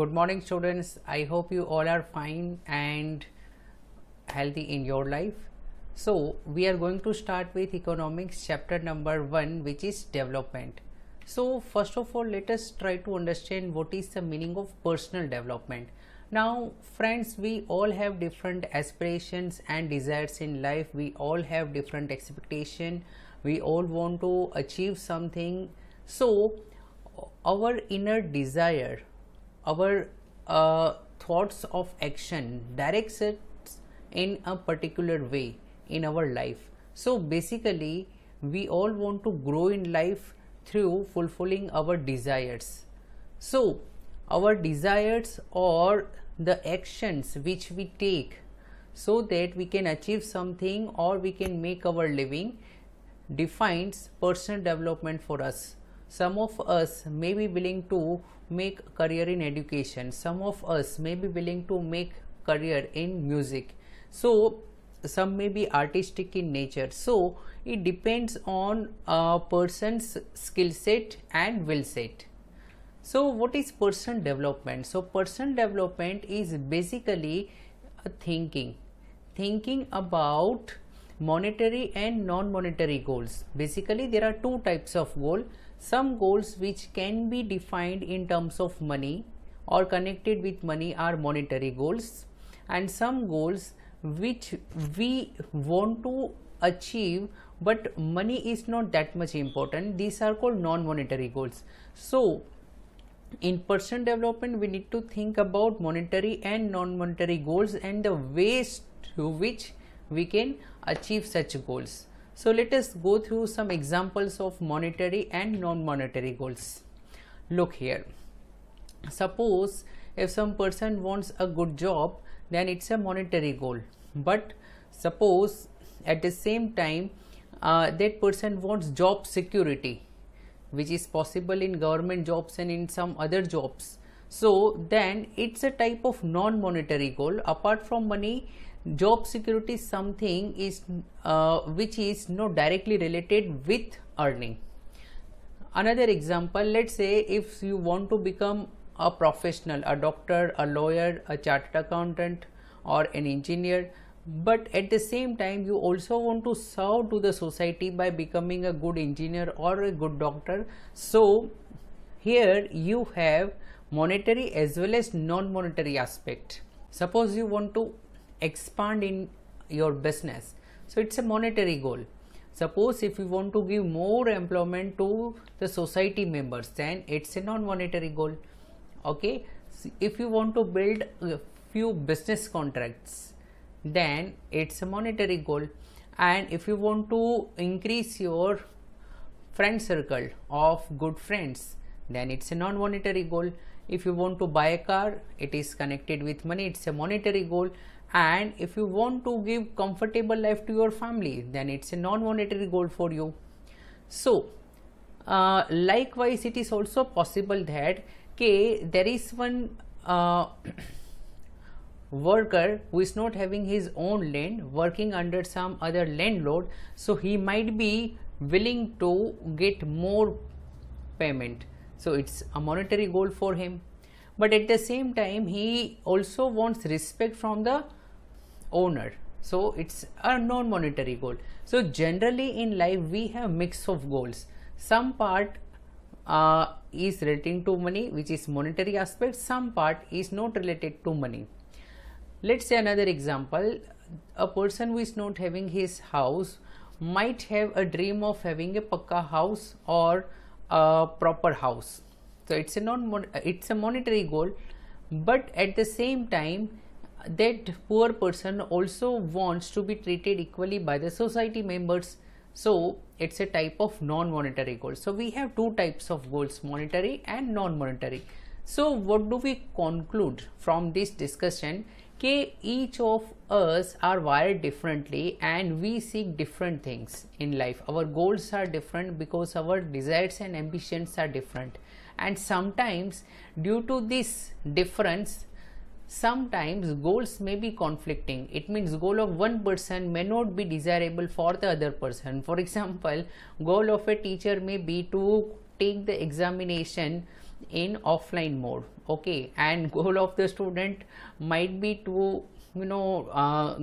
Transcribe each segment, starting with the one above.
good morning students i hope you all are fine and healthy in your life so we are going to start with economics chapter number one which is development so first of all let us try to understand what is the meaning of personal development now friends we all have different aspirations and desires in life we all have different expectation we all want to achieve something so our inner desire our uh, thoughts of action directs it in a particular way in our life so basically we all want to grow in life through fulfilling our desires so our desires or the actions which we take so that we can achieve something or we can make our living defines personal development for us some of us may be willing to make career in education some of us may be willing to make career in music so some may be artistic in nature so it depends on a person's skill set and will set so what is person development so person development is basically thinking thinking about monetary and non-monetary goals basically there are two types of goal some goals which can be defined in terms of money or connected with money are monetary goals and some goals which we want to achieve but money is not that much important these are called non-monetary goals so in person development we need to think about monetary and non-monetary goals and the ways through which we can achieve such goals so let us go through some examples of monetary and non-monetary goals. Look here. Suppose if some person wants a good job, then it's a monetary goal. But suppose at the same time, uh, that person wants job security, which is possible in government jobs and in some other jobs. So then it's a type of non-monetary goal. Apart from money, job security is something is uh, which is not directly related with earning another example let's say if you want to become a professional a doctor a lawyer a chartered accountant or an engineer but at the same time you also want to serve to the society by becoming a good engineer or a good doctor so here you have monetary as well as non-monetary aspect suppose you want to expand in your business so it's a monetary goal suppose if you want to give more employment to the society members then it's a non-monetary goal okay if you want to build a few business contracts then it's a monetary goal and if you want to increase your friend circle of good friends then it's a non-monetary goal if you want to buy a car it is connected with money it's a monetary goal and if you want to give comfortable life to your family then it's a non-monetary goal for you so uh, likewise it is also possible that k there is one uh, worker who is not having his own land working under some other landlord so he might be willing to get more payment so it's a monetary goal for him but at the same time he also wants respect from the owner so it's a non-monetary goal so generally in life we have mix of goals some part uh, is relating to money which is monetary aspect some part is not related to money let's say another example a person who is not having his house might have a dream of having a paka house or a proper house so it's a non it's a monetary goal but at the same time that poor person also wants to be treated equally by the society members so it's a type of non-monetary goal so we have two types of goals monetary and non-monetary so what do we conclude from this discussion K each of us are wired differently and we seek different things in life our goals are different because our desires and ambitions are different and sometimes due to this difference sometimes goals may be conflicting it means goal of one person may not be desirable for the other person for example goal of a teacher may be to take the examination in offline mode okay and goal of the student might be to you know uh,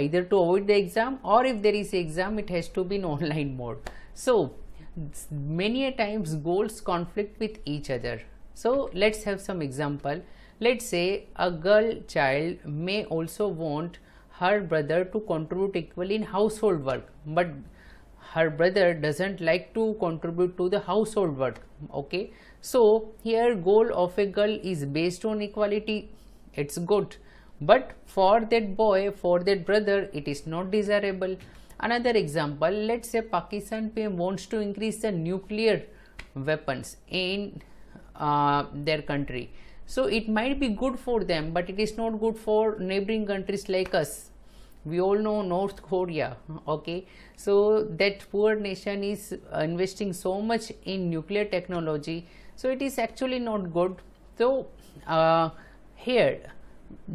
either to avoid the exam or if there is exam it has to be in online mode so many a times goals conflict with each other so let's have some example Let's say a girl child may also want her brother to contribute equally in household work, but her brother doesn't like to contribute to the household work. Okay, so here goal of a girl is based on equality. It's good, but for that boy, for that brother, it is not desirable. Another example, let's say Pakistan wants to increase the nuclear weapons in uh, their country so it might be good for them, but it is not good for neighboring countries like us. We all know North Korea, okay? So that poor nation is investing so much in nuclear technology. So it is actually not good. So uh, here,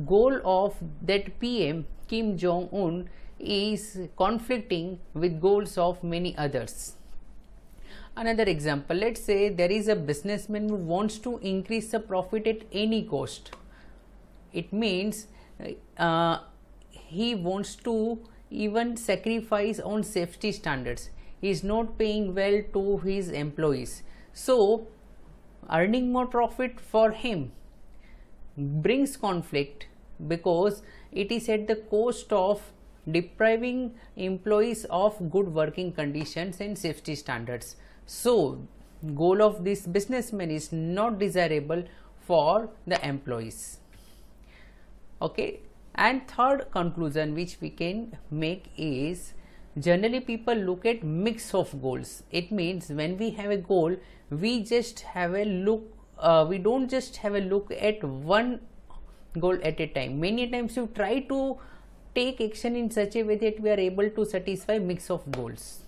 goal of that PM Kim Jong-un is conflicting with goals of many others. Another example, let's say there is a businessman who wants to increase the profit at any cost. It means uh, he wants to even sacrifice on safety standards. He is not paying well to his employees. So, earning more profit for him brings conflict because it is at the cost of depriving employees of good working conditions and safety standards. So, goal of this businessman is not desirable for the employees. Okay. And third conclusion which we can make is generally people look at mix of goals. It means when we have a goal, we just have a look, uh, we don't just have a look at one goal at a time. Many times you try to take action in such a way that we are able to satisfy mix of goals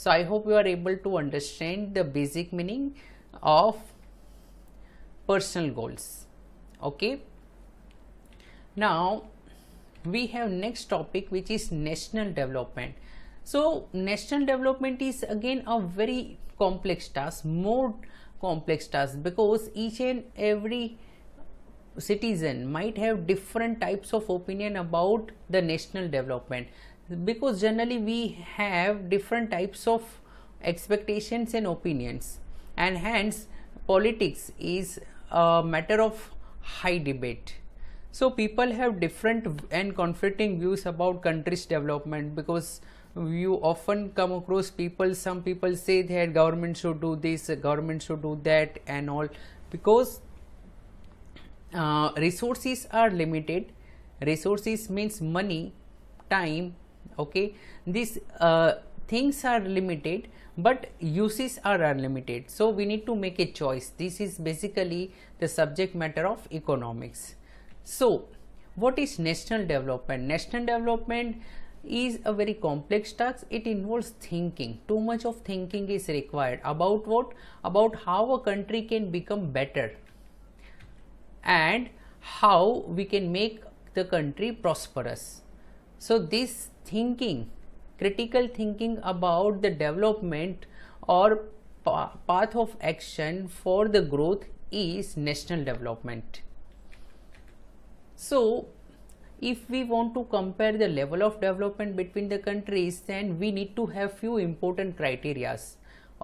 so I hope you are able to understand the basic meaning of personal goals. Okay. Now we have next topic which is national development. So national development is again a very complex task, more complex task because each and every citizen might have different types of opinion about the national development because generally we have different types of expectations and opinions and hence politics is a matter of high debate so people have different and conflicting views about country's development because you often come across people some people say that government should do this government should do that and all because uh, resources are limited resources means money time okay these uh, things are limited but uses are unlimited so we need to make a choice this is basically the subject matter of economics so what is national development national development is a very complex task it involves thinking too much of thinking is required about what about how a country can become better and how we can make the country prosperous so this thinking, critical thinking about the development or path of action for the growth is national development. So, if we want to compare the level of development between the countries, then we need to have few important criterias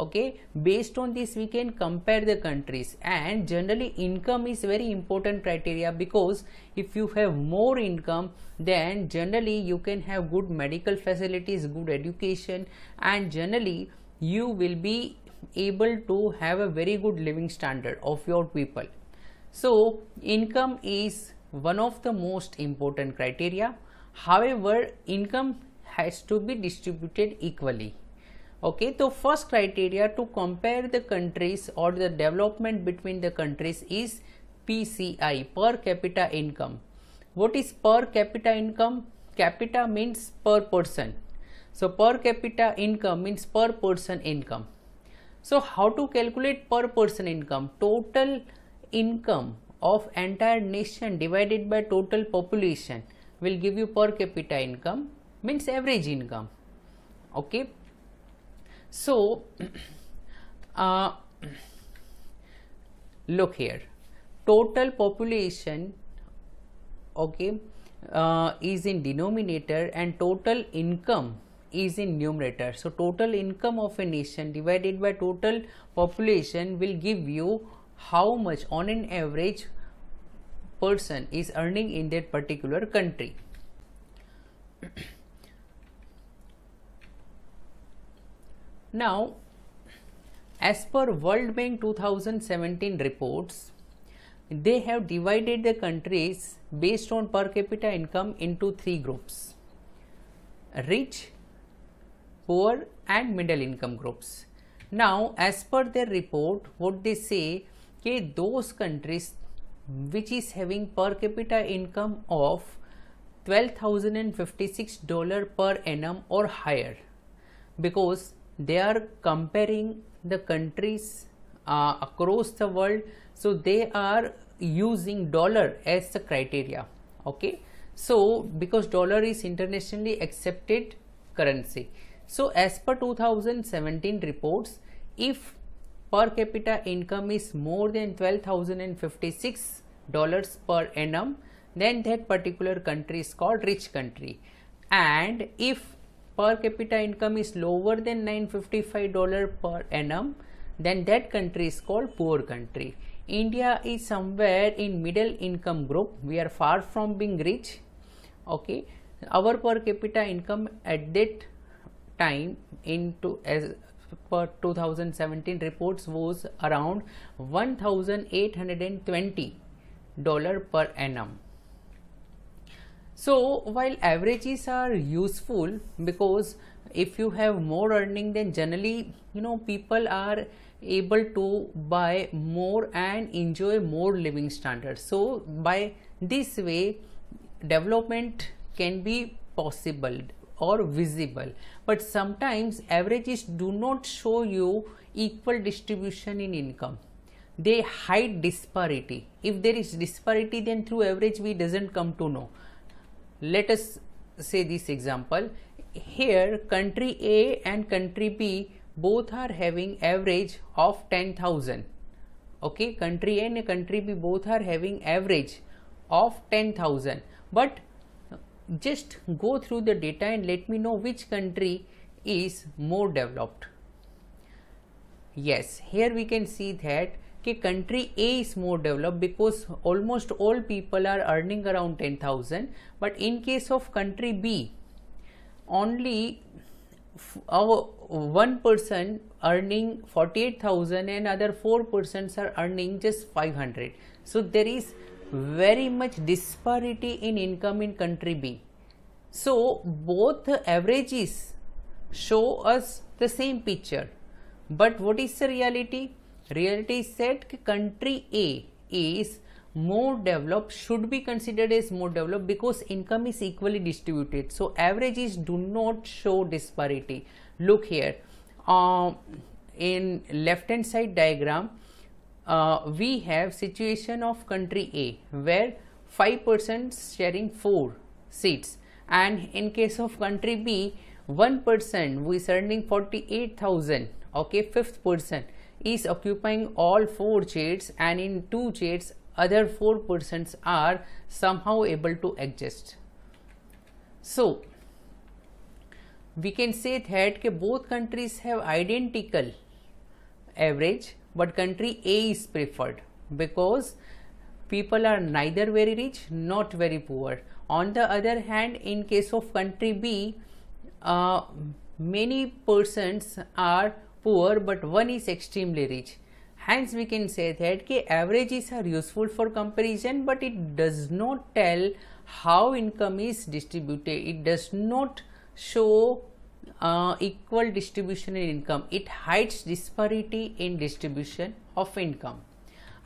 okay based on this we can compare the countries and generally income is very important criteria because if you have more income then generally you can have good medical facilities good education and generally you will be able to have a very good living standard of your people so income is one of the most important criteria however income has to be distributed equally okay so first criteria to compare the countries or the development between the countries is PCI per capita income what is per capita income capita means per person so per capita income means per person income so how to calculate per person income total income of entire nation divided by total population will give you per capita income means average income okay so, uh, look here, total population, okay, uh, is in denominator and total income is in numerator. So, total income of a nation divided by total population will give you how much on an average person is earning in that particular country. Now, as per World Bank 2017 reports, they have divided the countries based on per capita income into three groups rich, poor, and middle income groups. Now, as per their report, what they say that those countries which is having per capita income of $12,056 per annum or higher because they are comparing the countries uh, across the world so they are using dollar as the criteria okay so because dollar is internationally accepted currency so as per 2017 reports if per capita income is more than 12056 dollars per annum then that particular country is called rich country and if per capita income is lower than $955 per annum, then that country is called poor country. India is somewhere in middle income group. We are far from being rich. Okay, our per capita income at that time into as per 2017 reports was around 1820 dollar per annum so while averages are useful because if you have more earning then generally you know people are able to buy more and enjoy more living standards. So by this way development can be possible or visible but sometimes averages do not show you equal distribution in income they hide disparity if there is disparity then through average we doesn't come to know let us say this example here country A and country B both are having average of 10,000 okay country A and country B both are having average of 10,000 but just go through the data and let me know which country is more developed yes here we can see that कि country A is more developed because almost all people are earning around 10,000 but in case of country B only one person earning 48,000 and other four persons are earning just 500. So there is very much disparity in income in country B. So both averages show us the same picture. But what is the reality? reality is said country A is more developed should be considered as more developed because income is equally distributed so averages do not show disparity look here um, in left hand side diagram uh, we have situation of country A where 5% sharing 4 seats and in case of country B 1% who is earning 48,000 okay fifth person is occupying all four chairs, and in two chairs, other four persons are somehow able to adjust. So we can say that both countries have identical average but country A is preferred because people are neither very rich not very poor. On the other hand in case of country B uh, many persons are poor but one is extremely rich. Hence, we can say that ki averages are useful for comparison, but it does not tell how income is distributed. It does not show uh, equal distribution in income. It hides disparity in distribution of income.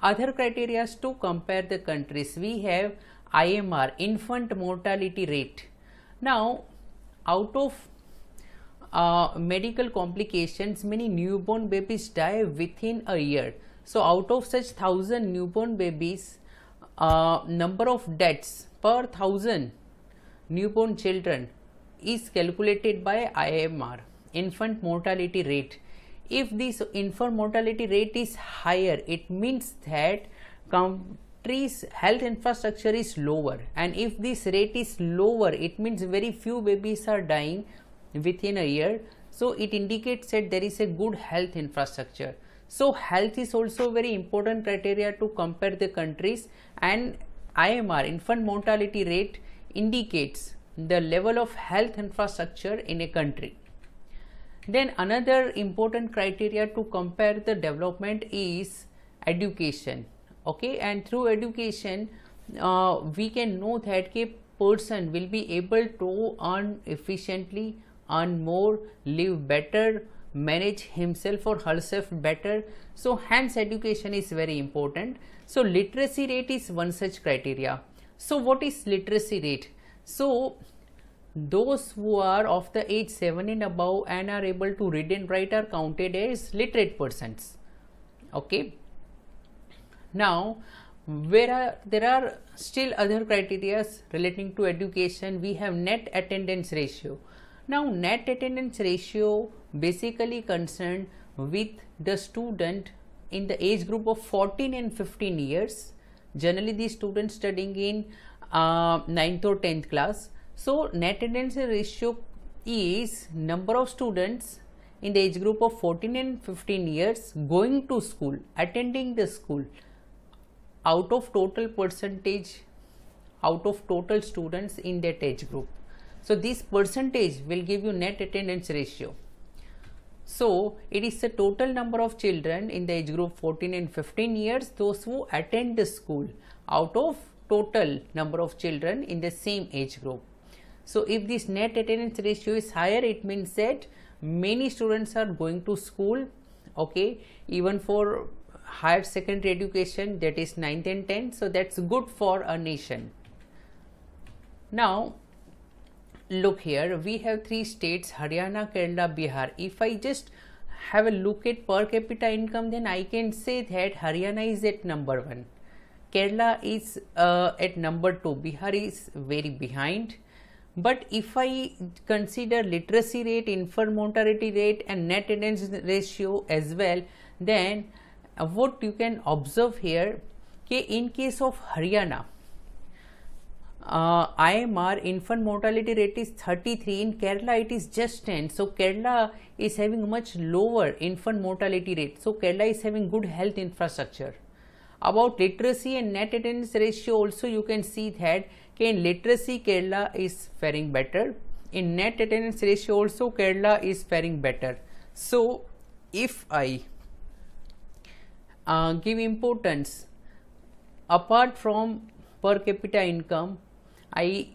Other criteria to compare the countries we have IMR infant mortality rate. Now out of medical complications, many newborn babies die within a year. So out of such thousand newborn babies, uh, number of deaths per thousand newborn children is calculated by IMR, infant mortality rate. If this infant mortality rate is higher, it means that country's health infrastructure is lower. And if this rate is lower, it means very few babies are dying within a year. So it indicates that there is a good health infrastructure. So health is also very important criteria to compare the countries and IMR infant mortality rate indicates the level of health infrastructure in a country. Then another important criteria to compare the development is education. Okay, and through education, uh, we can know that a person will be able to earn efficiently earn more, live better, manage himself or herself better. So hence education is very important. So literacy rate is one such criteria. So what is literacy rate? So those who are of the age 7 and above and are able to read and write are counted as literate persons. Okay. Now, where are, there are still other criteria relating to education, we have net attendance ratio. Now net attendance ratio basically concerned with the student in the age group of 14 and 15 years. Generally these students studying in uh, 9th or 10th class. So net attendance ratio is number of students in the age group of 14 and 15 years going to school, attending the school out of total percentage out of total students in that age group. So this percentage will give you net attendance ratio. So it is the total number of children in the age group 14 and 15 years those who attend the school out of total number of children in the same age group. So if this net attendance ratio is higher it means that many students are going to school okay even for higher secondary education that is 9th and 10th so that's good for a nation. Now look here we have three states haryana kerala bihar if i just have a look at per capita income then i can say that haryana is at number 1 kerala is uh, at number 2 bihar is very behind but if i consider literacy rate infant mortality rate and net attendance ratio as well then what you can observe here in case of haryana uh, IMR infant mortality rate is 33 in Kerala it is just 10 so Kerala is having much lower infant mortality rate so Kerala is having good health infrastructure about literacy and net attendance ratio also you can see that in literacy Kerala is faring better in net attendance ratio also Kerala is faring better so if I uh, give importance apart from per capita income I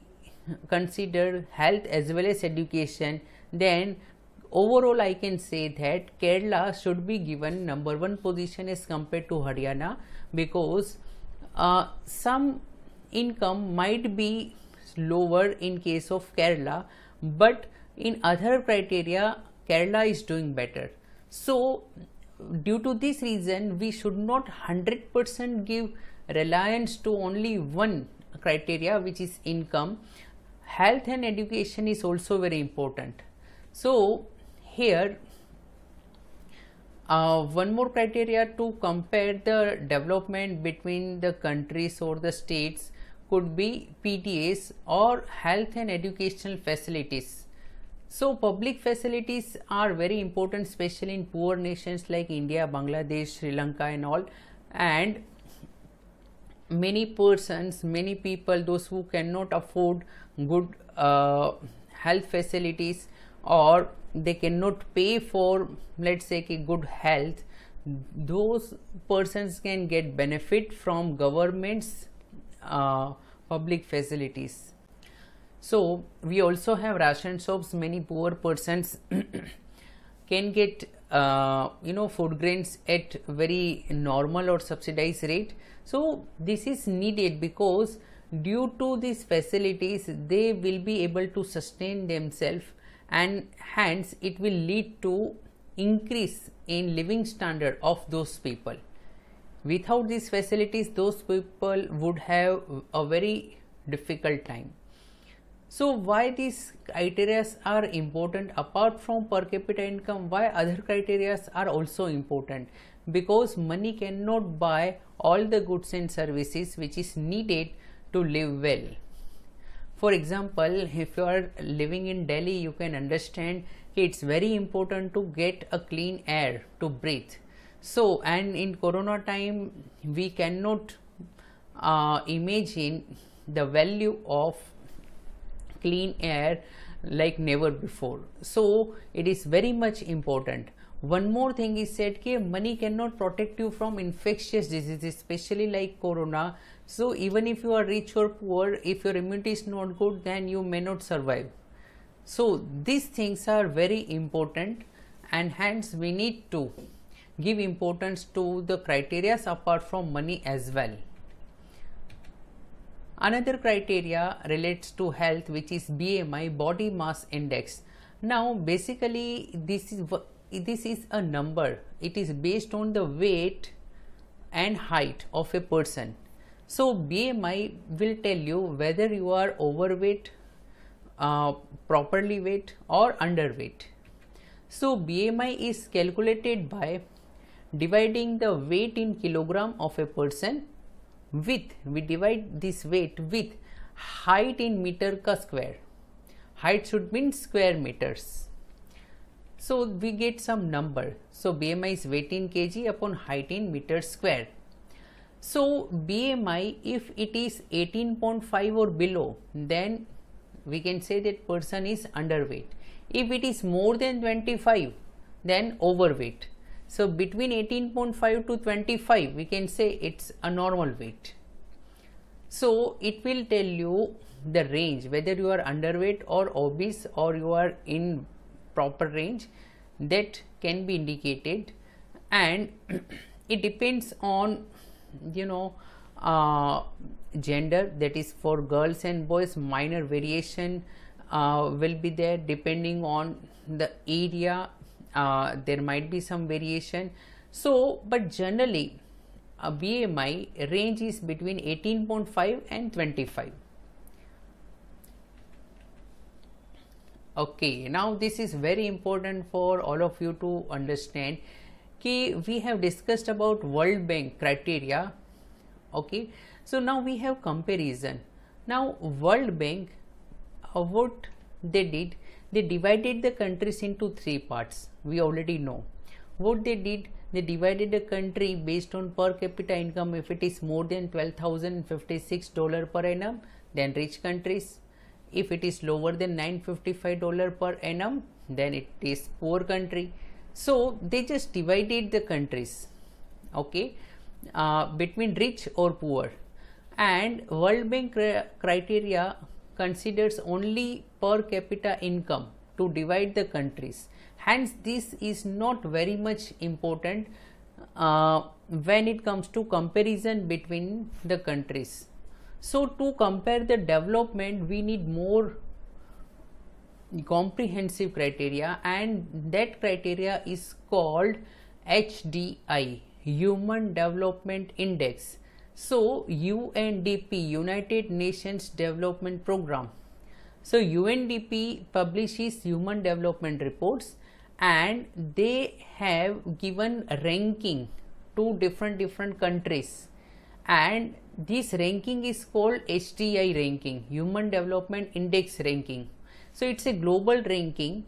consider health as well as education, then overall I can say that Kerala should be given number one position as compared to Haryana because uh, some income might be lower in case of Kerala, but in other criteria, Kerala is doing better. So, due to this reason, we should not 100% give reliance to only one criteria which is income health and education is also very important so here uh, one more criteria to compare the development between the countries or the states could be PTAs or health and educational facilities. So public facilities are very important especially in poor nations like India, Bangladesh, Sri Lanka and all and many persons many people those who cannot afford good uh, health facilities or they cannot pay for let's say good health those persons can get benefit from government's uh, public facilities so we also have ration shops many poor persons can get uh, you know food grains at very normal or subsidized rate so this is needed because due to these facilities they will be able to sustain themselves and hence it will lead to increase in living standard of those people without these facilities those people would have a very difficult time so why these criteria are important apart from per capita income why other criteria are also important because money cannot buy all the goods and services which is needed to live well. For example, if you are living in Delhi, you can understand it's very important to get a clean air to breathe. So, and in corona time, we cannot uh, imagine the value of clean air like never before. So it is very much important. One more thing is said that money cannot protect you from infectious diseases, especially like corona. So even if you are rich or poor, if your immunity is not good, then you may not survive. So these things are very important and hence we need to give importance to the criterias apart from money as well. Another criteria relates to health which is BMI body mass index. Now basically this is this is a number. It is based on the weight and height of a person. So BMI will tell you whether you are overweight, uh, properly weight or underweight. So BMI is calculated by dividing the weight in kilogram of a person width we divide this weight with height in meter ka square height should mean square meters so we get some number so bmi is weight in kg upon height in meter square so bmi if it is 18.5 or below then we can say that person is underweight if it is more than 25 then overweight so between 18.5 to 25, we can say it's a normal weight. So it will tell you the range, whether you are underweight or obese or you are in proper range that can be indicated and it depends on you know uh, gender that is for girls and boys minor variation uh, will be there depending on the area uh, there might be some variation so but generally a BMI range is between 18.5 and 25 okay now this is very important for all of you to understand key we have discussed about world bank criteria okay so now we have comparison now world bank uh, what they did they divided the countries into three parts. We already know. What they did, they divided the country based on per capita income. If it is more than $12,056 per annum, then rich countries. If it is lower than $955 per annum, then it is poor country. So they just divided the countries, okay, uh, between rich or poor. And World Bank criteria considers only per capita income to divide the countries. Hence, this is not very much important uh, when it comes to comparison between the countries. So, to compare the development, we need more comprehensive criteria and that criteria is called HDI, Human Development Index so UNDP, United Nations Development Program. So UNDP publishes human development reports and they have given ranking to different different countries and this ranking is called HDI ranking, Human Development Index ranking. So it's a global ranking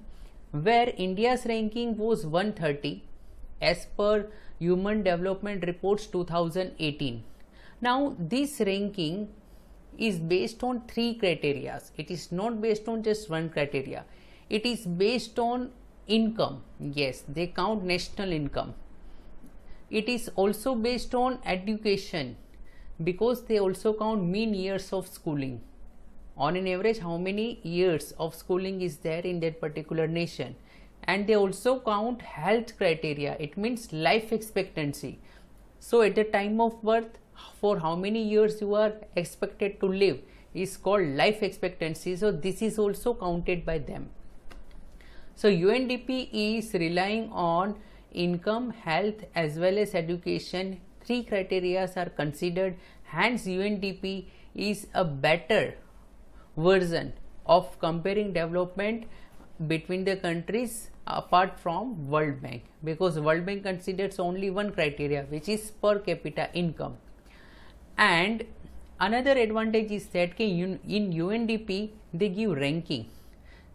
where India's ranking was 130 as per Human Development Reports 2018. Now this ranking is based on three criteria. It is not based on just one criteria. It is based on income. Yes, they count national income. It is also based on education because they also count mean years of schooling. On an average, how many years of schooling is there in that particular nation? And they also count health criteria. It means life expectancy. So at the time of birth, for how many years you are expected to live is called life expectancy. So this is also counted by them. So UNDP is relying on income, health as well as education. Three criteria are considered. Hence UNDP is a better version of comparing development between the countries apart from World Bank because World Bank considers only one criteria which is per capita income and another advantage is that in UNDP they give ranking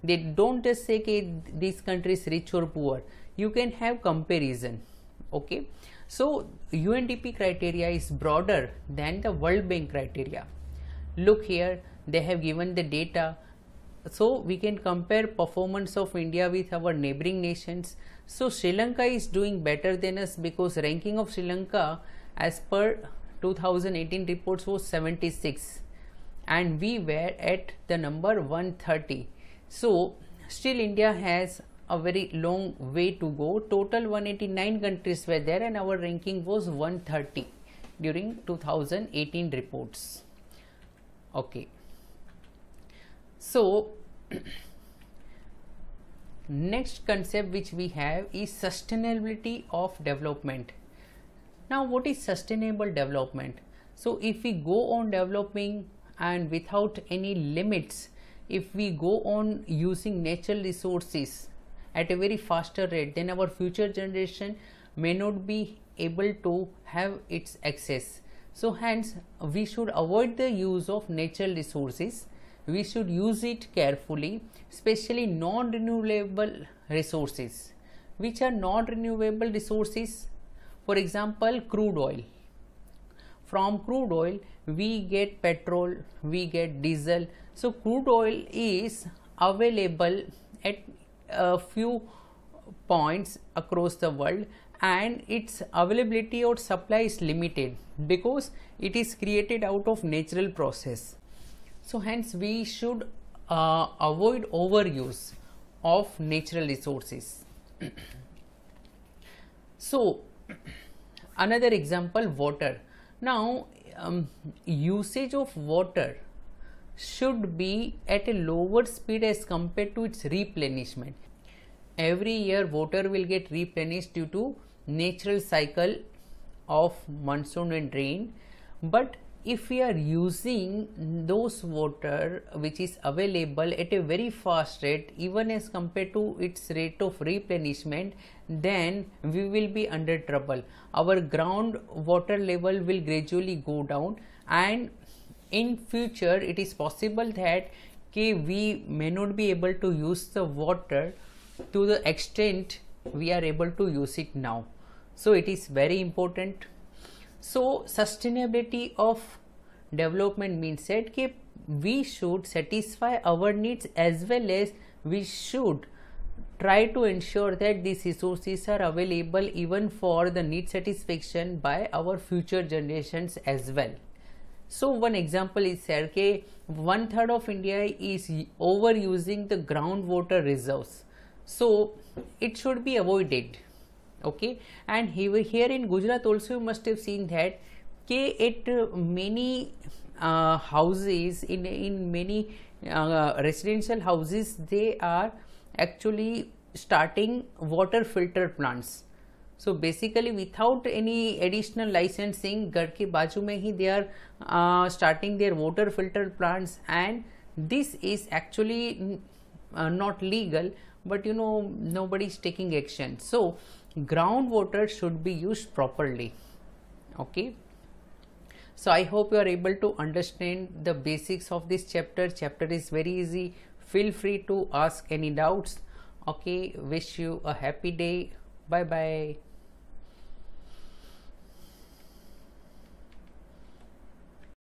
they don't just say that this country is rich or poor you can have comparison okay so UNDP criteria is broader than the World Bank criteria look here they have given the data so we can compare performance of India with our neighboring nations so Sri Lanka is doing better than us because ranking of Sri Lanka as per 2018 reports was 76 and we were at the number 130 so still india has a very long way to go total 189 countries were there and our ranking was 130 during 2018 reports okay so next concept which we have is sustainability of development now what is sustainable development? So if we go on developing and without any limits, if we go on using natural resources at a very faster rate, then our future generation may not be able to have its access. So hence we should avoid the use of natural resources. We should use it carefully, especially non-renewable resources. Which are non-renewable resources? For example, crude oil. From crude oil, we get petrol, we get diesel. So, crude oil is available at a few points across the world and its availability or supply is limited because it is created out of natural process. So hence we should uh, avoid overuse of natural resources. so another example water now um, usage of water should be at a lower speed as compared to its replenishment every year water will get replenished due to natural cycle of monsoon and rain but if we are using those water which is available at a very fast rate even as compared to its rate of replenishment then we will be under trouble our ground water level will gradually go down and in future it is possible that we may not be able to use the water to the extent we are able to use it now so it is very important so sustainability of development means that we should satisfy our needs as well as we should try to ensure that these resources are available even for the need satisfaction by our future generations as well. So one example is that one third of India is overusing the groundwater reserves. So it should be avoided okay and here in gujarat also you must have seen that it many uh, houses in in many uh, residential houses they are actually starting water filter plants so basically without any additional licensing ghar ke baju mein hi they are uh, starting their water filter plants and this is actually uh, not legal but you know nobody is taking action so groundwater should be used properly okay so i hope you are able to understand the basics of this chapter chapter is very easy feel free to ask any doubts okay wish you a happy day bye bye